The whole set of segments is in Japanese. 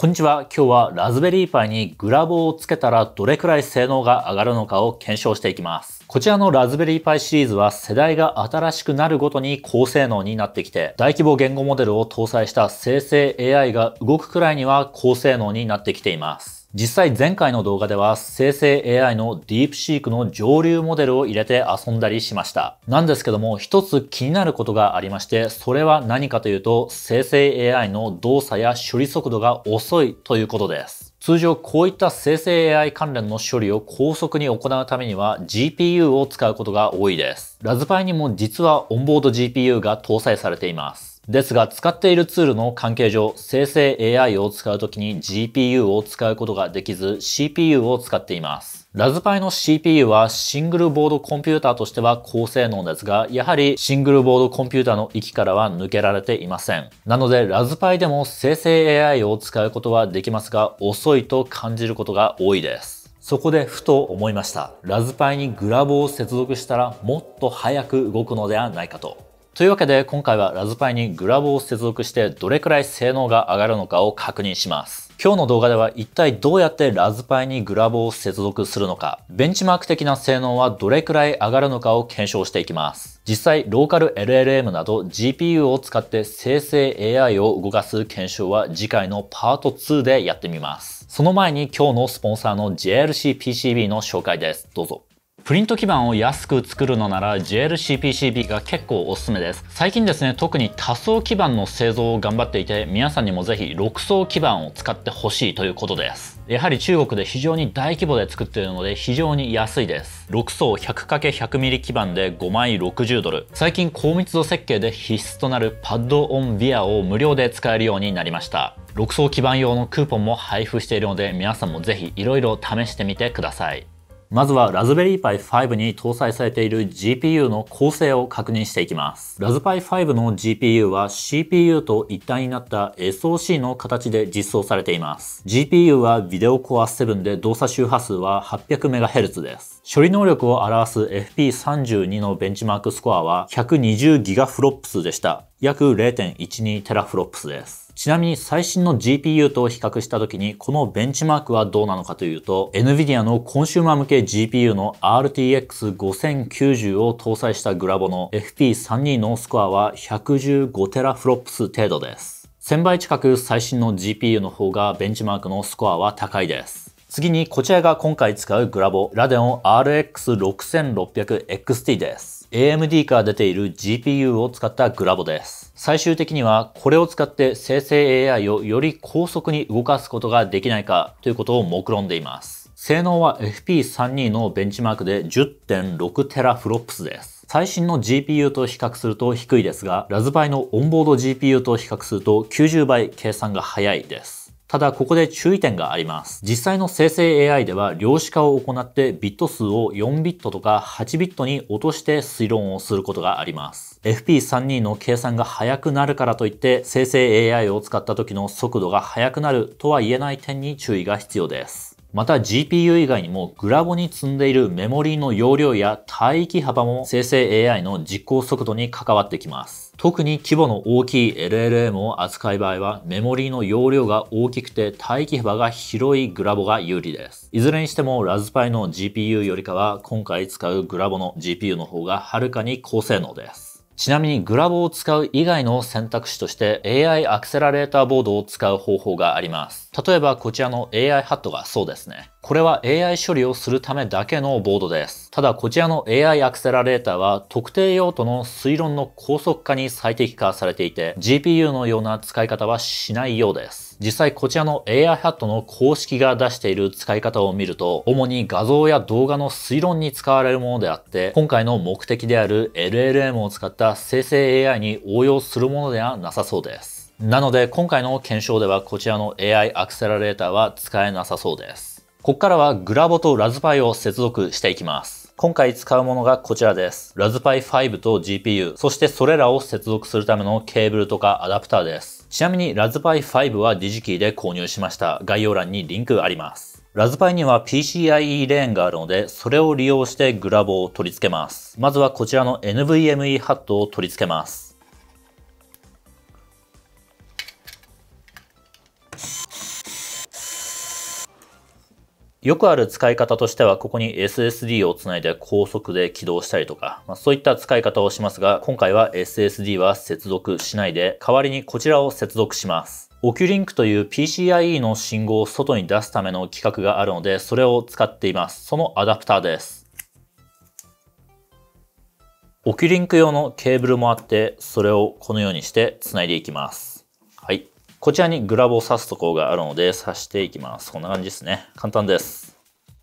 こんにちは。今日はラズベリーパイにグラボをつけたらどれくらい性能が上がるのかを検証していきます。こちらのラズベリーパイシリーズは世代が新しくなるごとに高性能になってきて、大規模言語モデルを搭載した生成 AI が動くくらいには高性能になってきています。実際前回の動画では生成 AI のディープシークの上流モデルを入れて遊んだりしました。なんですけども一つ気になることがありまして、それは何かというと生成 AI の動作や処理速度が遅いということです。通常こういった生成 AI 関連の処理を高速に行うためには GPU を使うことが多いです。ラズパイにも実はオンボード GPU が搭載されています。。ですが、使っているツールの関係上、生成 AI を使うときに GPU を使うことができず、CPU を使っています。ラズパイの CPU はシングルボードコンピューターとしては高性能ですが、やはりシングルボードコンピューターの域からは抜けられていません。なので、ラズパイでも生成 AI を使うことはできますが、遅いと感じることが多いです。そこでふと思いました。ラズパイにグラボを接続したらもっと早く動くのではないかと。というわけで今回はラズパイにグラボを接続してどれくらい性能が上がるのかを確認します。今日の動画では一体どうやってラズパイにグラボを接続するのか、ベンチマーク的な性能はどれくらい上がるのかを検証していきます。実際、ローカル LLM など GPU を使って生成 AI を動かす検証は次回のパート2でやってみます。その前に今日のスポンサーの JLCPCB の紹介です。どうぞ。プリント基板を安く作るのなら JLCPCB が結構おすすめです。最近ですね、特に多層基板の製造を頑張っていて、皆さんにもぜひ6層基板を使ってほしいということです。やはり中国で非常に大規模で作っているので非常に安いです。6層 100×100mm 基板で5枚60ドル。最近高密度設計で必須となるパッドオンビアを無料で使えるようになりました。6層基板用のクーポンも配布しているので皆さんもぜひ色々試してみてください。まずはラズベリーパイ5に搭載されている GPU の構成を確認していきます。ラズパイ5の GPU は CPU と一体になった SOC の形で実装されています。GPU はビデオコア7で動作周波数は 800MHz です。処理能力を表す FP32 のベンチマークスコアは 120GFLOPS でした。約 0.12TFLOPS です。ちなみに最新の GPU と比較した時にこのベンチマークはどうなのかというと NVIDIA のコンシューマー向け GPU の RTX5090 を搭載したグラボの FP32 のスコアは 115TFLOPS 程度です。1000倍近く最新の GPU の方がベンチマークのスコアは高いです。次にこちらが今回使うグラボ、ラデオン RX6600XT です。AMD から出ている GPU を使ったグラボです。最終的にはこれを使って生成 AI をより高速に動かすことができないかということを目論んでいます。性能は FP32 のベンチマークで1 0 6 t f です。最新の GPU と比較すると低いですが、ラズパイのオンボード GPU と比較すると90倍計算が早いです。ただ、ここで注意点があります。実際の生成 AI では量子化を行ってビット数を4ビットとか8ビットに落として推論をすることがあります。FP32 の計算が速くなるからといって生成 AI を使った時の速度が速くなるとは言えない点に注意が必要です。また GPU 以外にもグラボに積んでいるメモリーの容量や帯域幅も生成 AI の実行速度に関わってきます。特に規模の大きい LLM を扱う場合はメモリーの容量が大きくて帯域幅が広いグラボが有利です。いずれにしてもラズパイの GPU よりかは今回使うグラボの GPU の方がはるかに高性能です。ちなみにグラボを使う以外の選択肢として AI アクセラレーターボードを使う方法があります。例えばこちらの AI ハットがそうですね。これは AI 処理をするためだけのボードです。ただこちらの AI アクセラレーターは特定用途の推論の高速化に最適化されていて GPU のような使い方はしないようです。実際こちらの AI ハットの公式が出している使い方を見ると主に画像や動画の推論に使われるものであって今回の目的である LLM を使った生成 AI に応用するものではなさそうです。なので今回の検証ではこちらの AI アクセラレーターは使えなさそうです。ここからはグラボとラズパイを接続していきます。今回使うものがこちらです。ラズパイ5と GPU、そしてそれらを接続するためのケーブルとかアダプターです。ちなみにラズパイ5はディジキーで購入しました。概要欄にリンクあります。ラズパイには PCIe レーンがあるので、それを利用してグラボを取り付けます。まずはこちらの NVMe ハットを取り付けます。よくある使い方としては、ここに SSD をつないで高速で起動したりとか、まあ、そういった使い方をしますが、今回は SSD は接続しないで、代わりにこちらを接続します。オキュリンクという PCIe の信号を外に出すための規格があるので、それを使っています。そのアダプターです。オキュリンク用のケーブルもあって、それをこのようにして繋いでいきます。こちらにグラボを刺すところがあるので刺していきます。こんな感じですね。簡単です。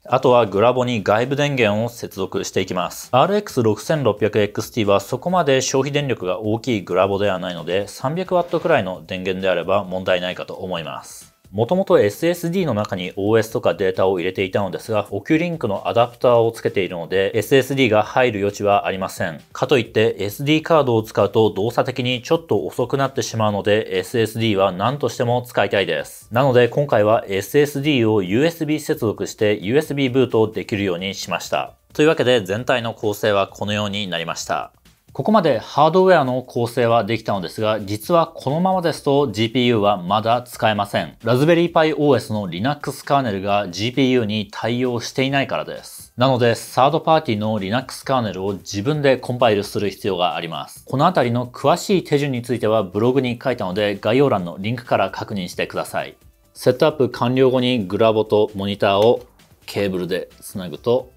あとはグラボに外部電源を接続していきます。RX6600XT はそこまで消費電力が大きいグラボではないので 300W くらいの電源であれば問題ないかと思います。もともと SSD の中に OS とかデータを入れていたのですが、オキュリンクのアダプターをつけているので、SSD が入る余地はありません。かといって SD カードを使うと動作的にちょっと遅くなってしまうので、SSD は何としても使いたいです。なので今回は SSD を USB 接続して USB ブートできるようにしました。というわけで全体の構成はこのようになりました。ここまでハードウェアの構成はできたのですが、実はこのままですと GPU はまだ使えません。ラズベリーパイ OS の Linux カーネルが GPU に対応していないからです。なので、サードパーティーの Linux カーネルを自分でコンパイルする必要があります。このあたりの詳しい手順についてはブログに書いたので、概要欄のリンクから確認してください。セットアップ完了後にグラボとモニターをケーブルでつなぐと、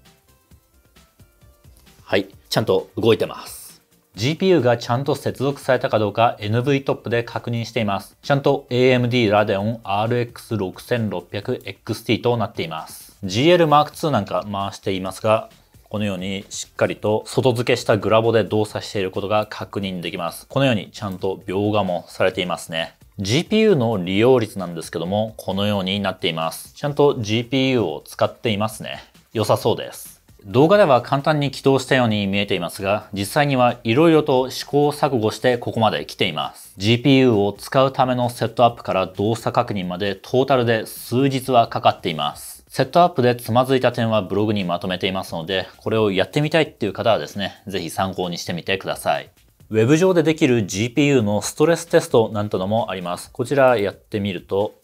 はい、ちゃんと動いてます。GPU がちゃんと接続されたかどうか NV トップで確認しています。ちゃんと AMD Radeon RX6600XT となっています。GL Mark II なんか回していますが、このようにしっかりと外付けしたグラボで動作していることが確認できます。このようにちゃんと描画もされていますね。GPU の利用率なんですけども、このようになっています。ちゃんと GPU を使っていますね。良さそうです。動画では簡単に起動したように見えていますが、実際には色々と試行錯誤してここまで来ています。GPU を使うためのセットアップから動作確認までトータルで数日はかかっています。セットアップでつまずいた点はブログにまとめていますので、これをやってみたいっていう方はですね、ぜひ参考にしてみてください。ウェブ上でできる GPU のストレステストなんてのもあります。こちらやってみると、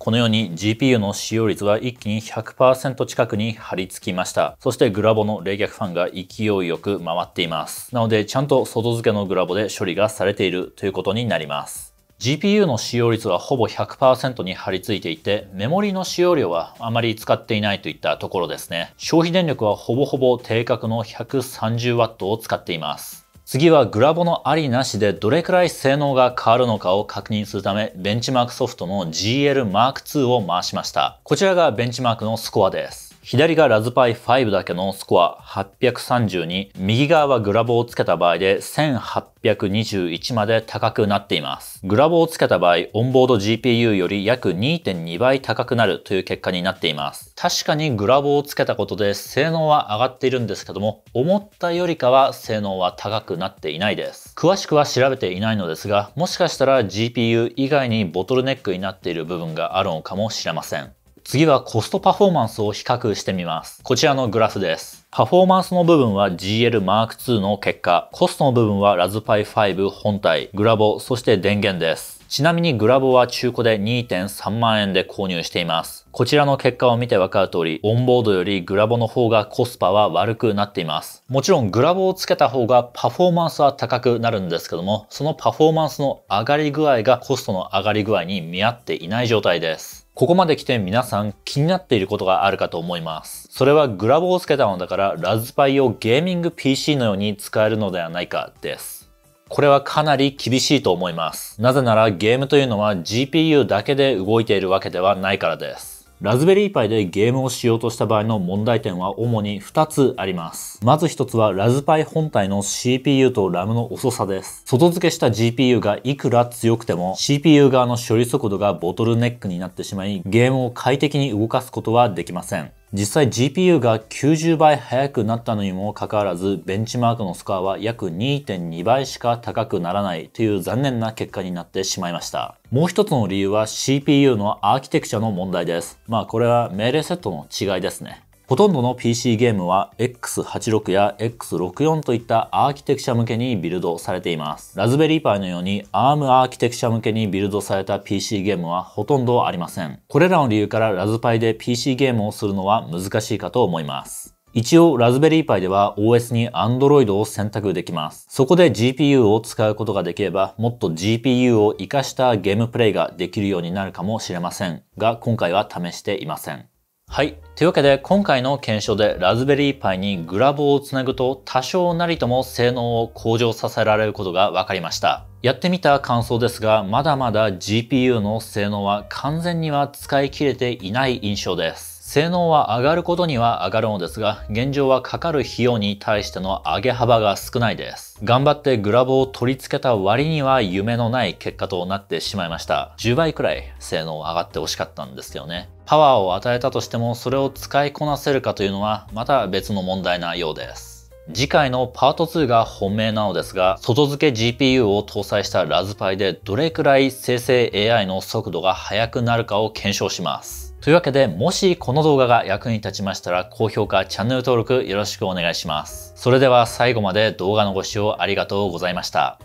このように GPU の使用率は一気に100%近くに張り付きました。そしてグラボの冷却ファンが勢いよく回っています。なのでちゃんと外付けのグラボで処理がされているということになります。GPU の使用率はほぼ100%に張り付いていて、メモリの使用量はあまり使っていないといったところですね。消費電力はほぼほぼ定格の 130W を使っています。次はグラボのありなしでどれくらい性能が変わるのかを確認するため、ベンチマークソフトの GL Mark II を回しました。こちらがベンチマークのスコアです。左がラズパイ5だけのスコア832、右側はグラボをつけた場合で1821まで高くなっています。グラボをつけた場合、オンボード GPU より約2.2倍高くなるという結果になっています。確かにグラボをつけたことで性能は上がっているんですけども、思ったよりかは性能は高くなっていないです。詳しくは調べていないのですが、もしかしたら GPU 以外にボトルネックになっている部分があるのかもしれません。次はコストパフォーマンスを比較してみます。こちらのグラフです。パフォーマンスの部分は GL Mark II の結果、コストの部分は r a s p 5本体、グラボ、そして電源です。ちなみにグラボは中古で2.3万円で購入しています。こちらの結果を見てわかる通り、オンボードよりグラボの方がコスパは悪くなっています。もちろんグラボをつけた方がパフォーマンスは高くなるんですけども、そのパフォーマンスの上がり具合がコストの上がり具合に見合っていない状態です。ここまで来て皆さん気になっていることがあるかと思います。それはグラボをつけたのだからラズパイをゲーミング PC のように使えるのではないかです。これはかなり厳しいと思います。なぜならゲームというのは GPU だけで動いているわけではないからです。ラズベリーパイでゲームをしようとした場合の問題点は主に2つあります。まず1つはラズパイ本体の CPU と RAM の遅さです。外付けした GPU がいくら強くても CPU 側の処理速度がボトルネックになってしまいゲームを快適に動かすことはできません。実際 GPU が90倍速くなったのにもかかわらず、ベンチマークのスコアは約2.2倍しか高くならないという残念な結果になってしまいました。もう一つの理由は CPU のアーキテクチャの問題です。まあこれは命令セットの違いですね。ほとんどの PC ゲームは X86 や X64 といったアーキテクチャ向けにビルドされています。ラズベリーパイのように ARM アーキテクチャ向けにビルドされた PC ゲームはほとんどありません。これらの理由からラズパイで PC ゲームをするのは難しいかと思います。一応、ラズベリーパイでは OS に Android を選択できます。そこで GPU を使うことができれば、もっと GPU を活かしたゲームプレイができるようになるかもしれませんが、今回は試していません。はい。というわけで、今回の検証でラズベリーパイにグラボをつなぐと多少なりとも性能を向上させられることが分かりました。やってみた感想ですが、まだまだ GPU の性能は完全には使い切れていない印象です。性能は上がることには上がるのですが、現状はかかる費用に対しての上げ幅が少ないです。頑張ってグラボを取り付けた割には夢のない結果となってしまいました。10倍くらい性能上がってほしかったんですけどね。パワーを与えたとしてもそれを使いこなせるかというのはまた別の問題なようです。次回のパート2が本命なのですが、外付け GPU を搭載したラズパイでどれくらい生成 AI の速度が速くなるかを検証します。というわけで、もしこの動画が役に立ちましたら、高評価、チャンネル登録よろしくお願いします。それでは最後まで動画のご視聴ありがとうございました。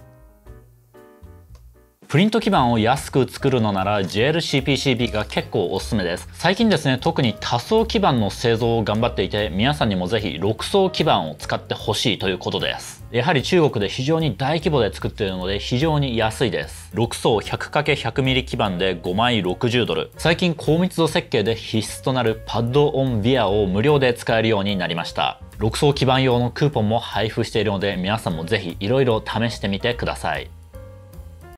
プリント基板を安く作るのなら JLCPCB が結構おすすめです最近ですね特に多層基板の製造を頑張っていて皆さんにもぜひ6層基板を使ってほしいということですやはり中国で非常に大規模で作っているので非常に安いです6層 100×100mm 基板で5枚60ドル最近高密度設計で必須となるパッドオンビアを無料で使えるようになりました6層基板用のクーポンも配布しているので皆さんもぜひいろいろ試してみてください